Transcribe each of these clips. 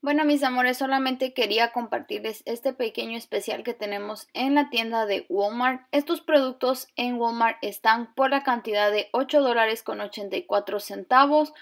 Bueno, mis amores, solamente quería compartirles este pequeño especial que tenemos en la tienda de Walmart. Estos productos en Walmart están por la cantidad de 8 dólares con 84 centavos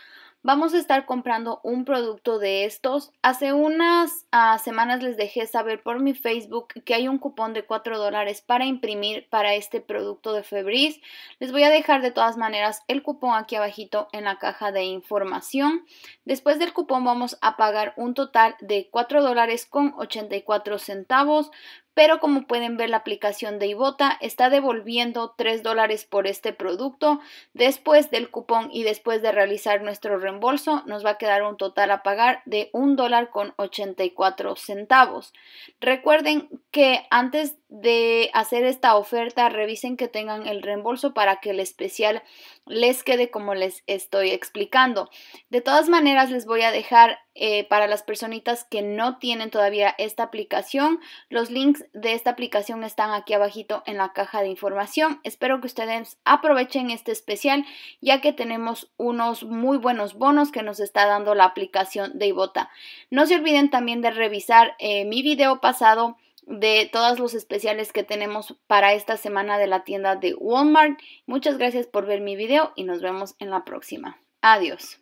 vamos a estar comprando un producto de estos. Hace unas ah, semanas les dejé saber por mi Facebook que hay un cupón de 4 dólares para imprimir para este producto de Febris. Les voy a dejar de todas maneras el cupón aquí abajito en la caja de información. Después del cupón vamos a pagar un total de 4 dólares con 84 centavos pero como pueden ver la aplicación de Ibota está devolviendo 3 dólares por este producto. Después del cupón y después de realizar nuestro reembolso nos va a quedar un total a pagar de 1 dólar con 84 centavos. Recuerden que antes de hacer esta oferta revisen que tengan el reembolso para que el especial les quede como les estoy explicando. De todas maneras les voy a dejar eh, para las personitas que no tienen todavía esta aplicación. Los links de esta aplicación están aquí abajito en la caja de información. Espero que ustedes aprovechen este especial ya que tenemos unos muy buenos bonos que nos está dando la aplicación de Ibota. No se olviden también de revisar eh, mi video pasado de todos los especiales que tenemos para esta semana de la tienda de Walmart. Muchas gracias por ver mi video y nos vemos en la próxima. Adiós.